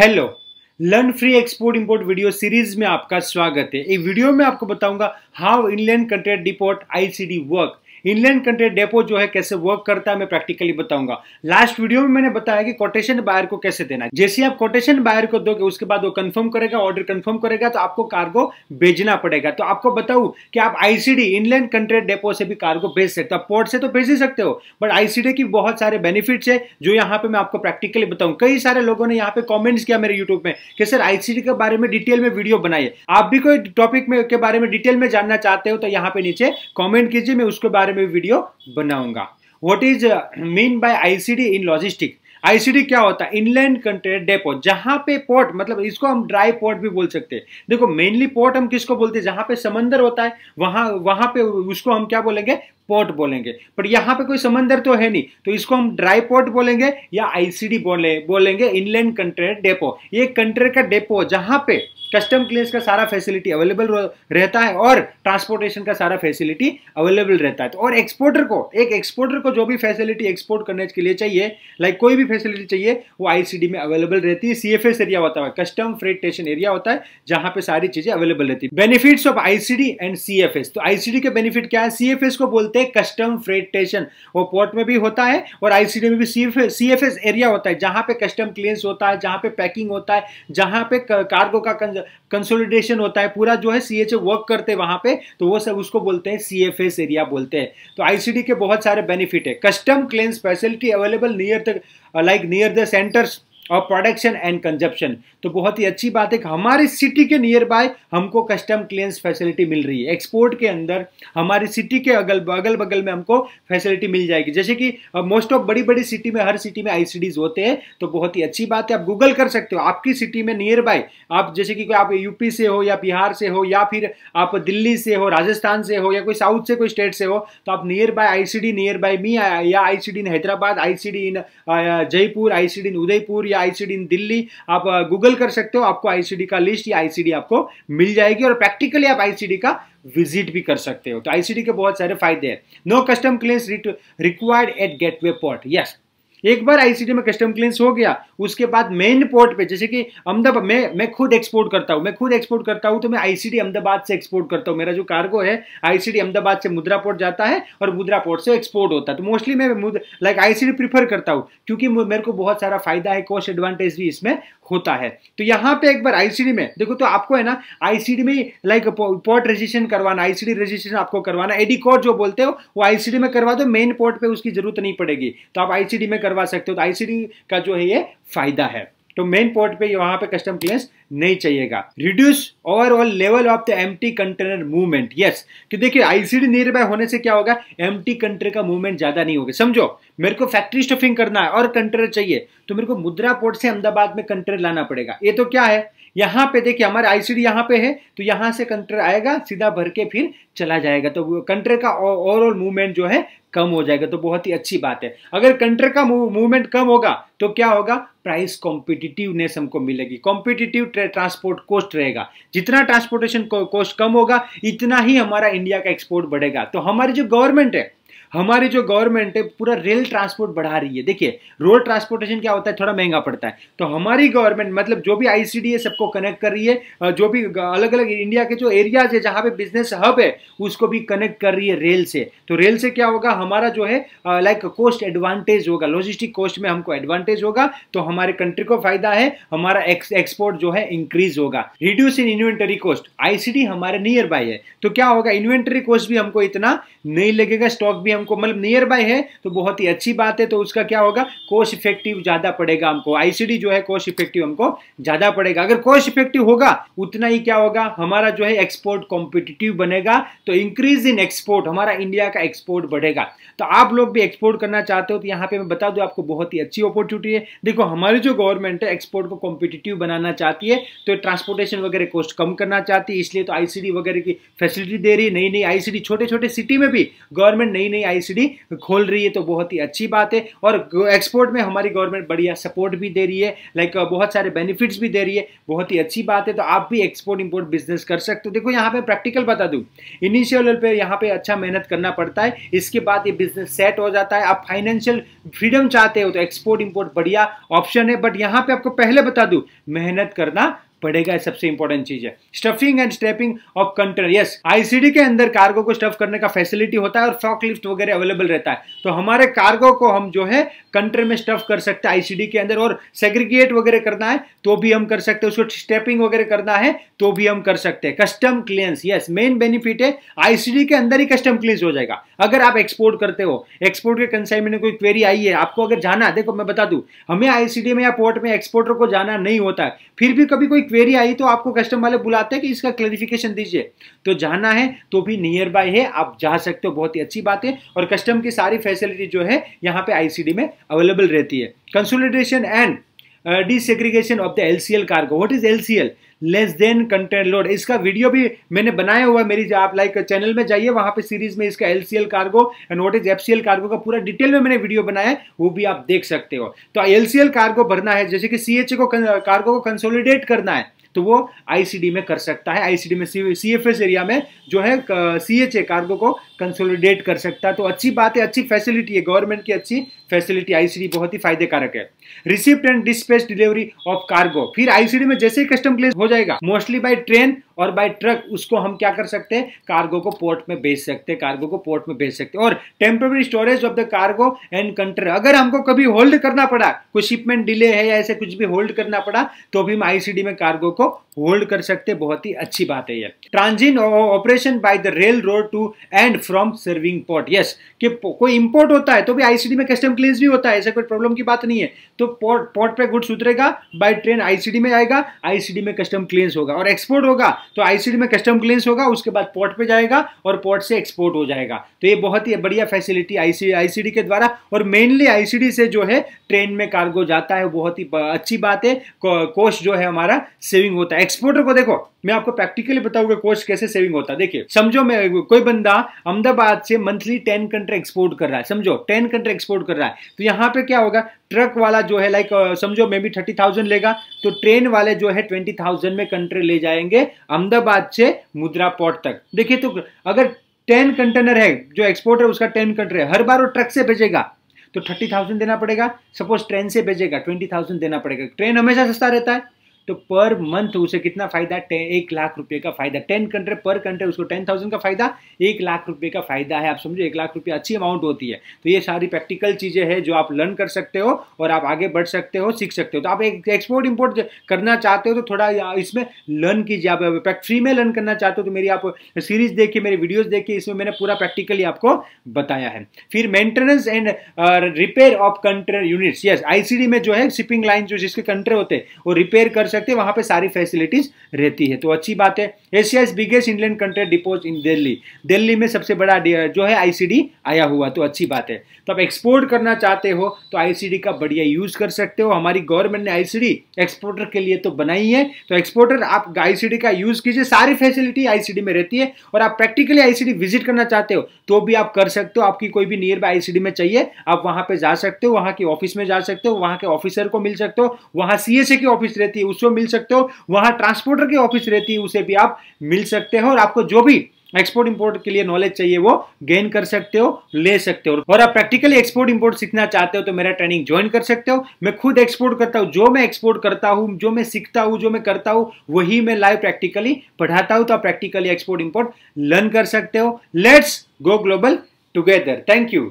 hello learn free export import video series में आपका स्वागत है इस वीडियो में आपको बताऊंगा how Indian content deport ICD work inland country depot जो है कैसे वर्क करता है मैं प्रैक्टिकली बताऊंगा लास्ट वीडियो में मैंने बताया कि कोटेशन बायर को कैसे देना है जैसे आप कोटेशन बायर को दोगे उसके बाद वो कंफर्म करेगा ऑर्डर कंफर्म करेगा तो आपको कार्गो भेजना पड़ेगा तो आपको बताऊं कि आप आईसीडी इनलैंड कंट्री डेपो से भी कार्गो भेज सकते हो पोर्ट से तो भेज ही सकते हो बट आईसीडी की बहुत सारे बेनिफिट्स है जो यहाँ पे मैं आपको प्रैक्टिकली बताऊँ कई सारे लोगों ने यहाँ पे कॉमेंट्स किया मेरे यूट्यूब में कि सर आईसीडी के बारे में डिटेल में वीडियो बनाइए आप भी कोई टॉपिक में के बारे में डिटेल में जानना चाहते हो तो यहाँ पे नीचे कॉमेंट कीजिए मैं उसके बारे बारे में वीडियो बनाऊंगा what is mean by ICD in logistic ICD क्या होता है इनलैंड कंटेनर डेपो जहां पे पोर्ट मतलब इसको हम ड्राई पोर्ट भी बोल सकते हैं देखो मेनली पोर्ट हम किसको बोलते हैं जहां पे समंदर होता है वहां वहां पे उसको हम क्या बोलेंगे पोर्ट बोलेंगे बट यहाँ पे कोई समंदर तो है नहीं तो इसको हम ड्राई पोर्ट बोलेंगे या आईसीडी बोले बोलेंगे इनलैंड कंटेनर डेपो ये कंट्री का डेपो जहाँ पे कस्टम क्लेस का सारा फैसिलिटी अवेलेबल रहता है और ट्रांसपोर्टेशन का सारा फैसिलिटी अवेलेबल रहता है तो और एक्सपोर्टर को एक एक्सपोर्टर को जो भी फैसिलिटी एक्सपोर्ट करने के लिए चाहिए लाइक कोई भी फैसिलिटी चाहिए वो आईसीडी में अवेलेबल रहती है सीएफएस एरिया होता है कस्टम फ्रेड स्टेशन एरिया होता है जहां पे सारी चीजें अवेलेबल रहती है benefits of ICD and CFS तो आईसीडी के बेनिफिट क्या है सीएफएस को बोलते बोलते हैं कस्टम फ्रेट स्टेशन वो पोर्ट में भी होता है और आईसीडी में भी सी एफ एरिया होता है जहां पे कस्टम क्लियरेंस होता है जहां पे पैकिंग होता है जहां पे कार्गो का कंसोलिडेशन होता है पूरा जो है सी वर्क करते हैं वहां पे तो वो सब उसको बोलते हैं सी एरिया बोलते हैं तो आईसीडी के बहुत सारे बेनिफिट है custom clearance facility available near the like near the centres और प्रोडक्शन एंड कंजप्शन तो बहुत ही अच्छी बात है कि हमारी सिटी के नियर बाय हमको कस्टम क्लियरेंस फैसिलिटी मिल रही है एक्सपोर्ट के अंदर हमारी सिटी के अगल अगल बगल में हमको फैसिलिटी मिल जाएगी जैसे कि मोस्ट ऑफ बड़ी बड़ी सिटी में हर सिटी में आई होते हैं तो बहुत ही अच्छी बात है आप गूगल कर सकते हो आपकी सिटी में नियर बाय आप जैसे कि आप यूपी से हो या बिहार से हो या फिर आप दिल्ली से हो राजस्थान से हो या कोई साउथ से कोई स्टेट से हो तो आप near by ICD near by me या ICD in Hyderabad ICD in Jaipur ICD in Udaipur या या आईसीडी इन दिल्ली आप गूगल uh, कर सकते हो आपको आईसीडी का लिस्ट या आईसीडी आपको मिल जाएगी और प्रैक्टिकली आप आईसीडी का विजिट भी कर सकते हो तो आईसीडी के बहुत सारे फायदे हैं no custom claims required at gateway port yes एक बार आईसीडी में कस्टम क्लियरेंस हो गया उसके बाद मेन पोर्ट पे जैसे कि अहमदाबाद मैं मैं खुद एक्सपोर्ट करता हूँ मैं खुद एक्सपोर्ट करता हूँ तो मैं आईसीडी अहमदाबाद से एक्सपोर्ट करता हूँ मेरा जो कार्गो है आईसीटी अहमदाबाद से मुद्रा पोर्ट जाता है और मुद्रा पोर्ट से एक्सपोर्ट होता है तो मोस्टली मैं लाइक आईसीडी प्रीफर करता हूँ क्योंकि मेरे को बहुत सारा फायदा है कॉस्ट एडवांटेज भी इसमें होता है तो यहाँ पे एक बार आईसीडी में देखो तो आपको है ना आईसीडी में लाइक पोर्ट रजिस्ट्रेशन करवाना आईसीडी रजिस्ट्रेशन आपको करवाना एडी कोड जो बोलते हो वो आईसीडी में करवा दो मेन पोर्ट पे उसकी जरूरत नहीं पड़ेगी तो आप आईसीडी में करवा सकते हो तो आईसीडी का जो है ये फायदा है तो मेन पोर्ट पे वहां पे कस्टम क्लियरेंस नहीं चाहिएगा reduce overall level of the एम कंटेनर मूवमेंट यस कि देखिए आईसीडी नियर बाय होने से क्या होगा एम कंटेनर का मूवमेंट ज्यादा नहीं होगा समझो मेरे को फैक्ट्री स्टफिंग करना है और कंटेनर चाहिए तो मेरे को मुद्रा पोर्ट से अहमदाबाद में कंटेनर लाना पड़ेगा ये तो क्या है यहाँ पे देखिए हमारे आईसीडी यहाँ पे है तो यहाँ से कंटेनर आएगा सीधा भर के फिर चला जाएगा तो कंटेनर का ओवरऑल मूवमेंट जो है कम हो जाएगा तो बहुत ही अच्छी बात है अगर कंट्री का मूवमेंट कम होगा तो क्या होगा प्राइस कॉम्पिटिटिवनेस हमको मिलेगी कॉम्पिटिटिव ट्रांसपोर्ट कॉस्ट रहेगा जितना ट्रांसपोर्टेशन कॉस्ट कम होगा इतना ही हमारा इंडिया का एक्सपोर्ट बढ़ेगा तो हमारी जो गवर्नमेंट है हमारी जो गवर्नमेंट है पूरा रेल ट्रांसपोर्ट बढ़ा रही है देखिए रोड ट्रांसपोर्टेशन क्या होता है थोड़ा महंगा पड़ता है तो हमारी गवर्नमेंट मतलब जो भी आईसीडी है सबको कनेक्ट कर रही है जो भी अलग अलग इंडिया के जो एरियाज है जहाँ पे बिजनेस हब है उसको भी कनेक्ट कर रही है रेल से तो रेल से क्या होगा हमारा जो है लाइक कोस्ट एडवांटेज होगा लॉजिस्टिक कोस्ट में हमको एडवांटेज होगा तो हमारे कंट्री को फायदा है हमारा एक्सपोर्ट जो है इंक्रीज होगा reduce in inventory cost ICD हमारे नियर बाय है तो क्या होगा इन्वेंटरी कोस्ट भी हमको इतना नहीं लगेगा स्टॉक भी हमको मतलब नियर बाय है तो बहुत ही अच्छी बात है तो उसका क्या होगा कोस्ट इफेक्टिव ज्यादा पड़ेगा हमको आईसीडी जो है कोस्ट इफेक्टिव हमको ज्यादा पड़ेगा अगर कोस्ट इफेक्टिव होगा उतना ही क्या होगा हमारा जो है एक्सपोर्ट कॉम्पिटिटिव बनेगा तो इंक्रीज इन एक्सपोर्ट हमारा इंडिया का एक्सपोर्ट बढ़ेगा तो आप लोग भी एक्सपोर्ट करना चाहते हो तो यहाँ पे मैं बता दूँ आपको बहुत ही अच्छी अपॉर्चुनिटी है देखो हमारी जो गवर्नमेंट है एक्सपोर्ट को कॉम्पिटिटिव बनाना चाहती है तो ट्रांसपोर्टेशन वगैरह कॉस्ट कम करना चाहती है इसलिए तो आईसीडी वगैरह की फैसिलिटी दे रही नई नई आईसीडी छोटे छोटे सिटी में भी गवर्नमेंट नई नई आईसीडी खोल रही है तो बहुत ही अच्छी बात है और एक्सपोर्ट में हमारी गवर्नमेंट बढ़िया सपोर्ट भी दे रही है लाइक बहुत सारे बेनिफिट्स भी दे रही है बहुत ही अच्छी बात है तो आप भी एक्सपोर्ट इम्पोर्ट बिजनेस कर सकते हो देखो यहाँ पे प्रैक्टिकल बता दूँ इनिशियल पे यहाँ पे अच्छा मेहनत करना पड़ता है इसके बाद बाद ये बिजनेस सेट हो जाता है आप फाइनेंशियल फ्रीडम चाहते हो तो एक्सपोर्ट इंपोर्ट बढ़िया ऑप्शन है बट यहाँ पे आपको पहले बता दू मेहनत करना पड़ेगा सबसे इंपॉर्टेंट चीज है stuffing and stepping of container yes ICD के अंदर कार्गो को स्टफ करने का फैसिलिटी होता है और फॉक लिफ्ट वगैरह अवेलेबल रहता है तो हमारे कार्गो को हम जो है कंटेनर में स्टफ कर सकते हैं आईसीडी के अंदर और सेग्रीगेट वगैरह करना है तो भी हम कर सकते हैं उसको स्टेपिंग वगैरह करना है तो भी हम कर सकते हैं custom clearance yes main benefit है आईसीडी के अंदर ही कस्टम क्लियंस हो जाएगा अगर आप एक्सपोर्ट करते हो एक्सपोर्ट के कंसाइनमेंट में कोई क्वेरी आई है आपको अगर जाना देखो मैं बता दू हमें आईसीडी में या पोर्ट में एक्सपोर्टर को जाना नहीं होता है फिर भी कभी कोई क्वेरी आई तो आपको कस्टमर वाले बुलाते हैं कि इसका क्लेरिफिकेशन दीजिए तो जाना है तो भी नियर बाय है आप जा सकते हो बहुत ही अच्छी बात है और कस्टम की सारी फैसिलिटी जो है यहाँ पे आईसीडी में अवेलेबल रहती है consolidation and disaggregation of the LCL cargo what is LCL less than content load इसका वीडियो भी मैंने बनाया हुआ है मेरी आप लाइक चैनल में जाइए वहां पे सीरीज में इसका LCL cargo and what is FCL cargo का पूरा डिटेल में मैंने वीडियो बनाया है वो भी आप देख सकते हो तो एलसीएल कार्गो भरना है जैसे कि सीएचए को कार्गो को कंसोलिडेट करना है तो वो आईसीडी में कर सकता है आईसीडी में सी एफ एस एरिया में जो है सी एच ए कार्गो को कंसोलिडेट कर सकता है तो अच्छी बात है अच्छी फैसिलिटी है गवर्नमेंट की अच्छी फैसिलिटी आईसीडी बहुत ही फायदेकारक है receipt and dispatch delivery of cargo फिर आईसीडी में जैसे ही कस्टम प्लेस हो जाएगा मोस्टली बाई ट्रेन और बाय ट्रक उसको हम क्या कर सकते हैं कार्गो को पोर्ट में भेज सकते हैं कार्गो को पोर्ट में भेज सकते हैं और temporary storage of the cargo and container अगर हमको कभी होल्ड करना पड़ा कोई शिपमेंट डिले है या ऐसे कुछ भी होल्ड करना पड़ा तो भी हम आईसीडी में कार्गो को होल्ड कर सकते बहुत ही अच्छी बात है ये transit operation by the rail road to and from serving port yes कि कोई इंपोर्ट होता है तो भी आईसीडी में कस्टम क्लियरेंस भी होता है ऐसा कोई प्रॉब्लम की बात नहीं है तो पोर्ट पोर्ट पे गुड्स उतरेगा बाय ट्रेन आईसीडी में आएगा आईसीडी में कस्टम क्लियरेंस होगा और एक्सपोर्ट होगा तो आईसीडी में कस्टम क्लेंस होगा उसके बाद पोर्ट पे जाएगा और पोर्ट से एक्सपोर्ट हो जाएगा तो ये बहुत ही बढ़िया फैसिलिटी आईसीडी के द्वारा और मेनली आईसीडी से जो है ट्रेन में कार्गो जाता है बहुत ही अच्छी बात है कोस्ट जो है हमारा सेविंग होता है एक्सपोर्टर को देखो मैं आपको प्रैक्टिकली बताऊंगा कोस्ट कैसे सेविंग होता है देखिए समझो मैं कोई बंदा अहमदाबाद से मंथली टेन कंट्री एक्सपोर्ट कर रहा है समझो टेन कंट्री एक्सपोर्ट कर रहा है तो यहाँ पे क्या होगा ट्रक वाला जो है लाइक समझो मे बी थर्टी थाउजेंड लेगा तो ट्रेन वाले जो है ट्वेंटी थाउजेंड में कंट्री ले जाएंगे अहमदाबाद से मुद्रा पोर्ट तक देखिए तो अगर टेन कंटेनर है जो एक्सपोर्ट है उसका टेन कंटेनर है हर बार वो ट्रक से भेजेगा तो थर्टी थाउजेंड देना पड़ेगा सपोज ट्रेन से भेजेगा ट्वेंटी थाउजेंड देना पड़ेगा ट्रेन हमेशा सस्ता रहता है तो पर मंथ उसे कितना फायदा एक लाख रुपए का फायदा टेन कंट्री पर कंट्री उसको टेन थाउजेंड का फायदा एक लाख रुपए का फायदा है आप समझो एक लाख रुपए अच्छी अमाउंट होती है तो ये सारी प्रैक्टिकल चीजें हैं जो आप लर्न कर सकते हो और आप आगे बढ़ सकते हो सीख सकते हो तो आप एक एक्सपोर्ट इम्पोर्ट करना चाहते हो तो थोड़ा इसमें लर्न कीजिए आप फ्री में लर्न करना चाहते हो तो मेरी आप सीरीज देखिए मेरी वीडियोज देखिए इसमें मैंने पूरा प्रैक्टिकली आपको बताया है फिर maintenance and repair of container units yes ICD में जो है शिपिंग लाइन जो जिसके कंट्रे होते हैं वो रिपेयर कर सकते सकते हैं वहाँ पे सारी फैसिलिटीज रहती है तो अच्छी बात है Asia is biggest Indian country depots in Delhi Delhi में सबसे बड़ा जो है आईसीडी आया हुआ तो अच्छी बात है तो आप एक्सपोर्ट करना चाहते हो तो आईसीडी का बढ़िया यूज कर सकते हो हमारी गवर्नमेंट ने आईसीडी एक्सपोर्टर के लिए तो बनाई है तो एक्सपोर्टर आप आईसीडी का यूज कीजिए सारी फैसिलिटी आईसीडी में रहती है और आप प्रैक्टिकली आईसीडी विजिट करना चाहते हो तो भी आप कर सकते हो आपकी कोई भी नियर बाय आईसीडी में चाहिए आप वहां पर जा सकते हो वहां के ऑफिस में जा सकते हो वहां के ऑफिसर को मिल सकते हो वहां सीएसए की ऑफिस रहती है उसको उसको मिल सकते हो वहां ट्रांसपोर्टर की ऑफिस रहती है उसे भी आप मिल सकते हो और आपको जो भी एक्सपोर्ट इंपोर्ट के लिए नॉलेज चाहिए वो गेन कर सकते हो ले सकते हो और आप प्रैक्टिकली एक्सपोर्ट इंपोर्ट सीखना चाहते हो तो मेरा ट्रेनिंग ज्वाइन कर सकते हो मैं खुद एक्सपोर्ट करता हूँ जो मैं एक्सपोर्ट करता हूँ जो मैं सीखता हूँ जो मैं करता हूँ वही मैं लाइव प्रैक्टिकली पढ़ाता हूँ तो आप प्रैक्टिकली एक्सपोर्ट इंपोर्ट लर्न कर सकते हो let's go global together thank you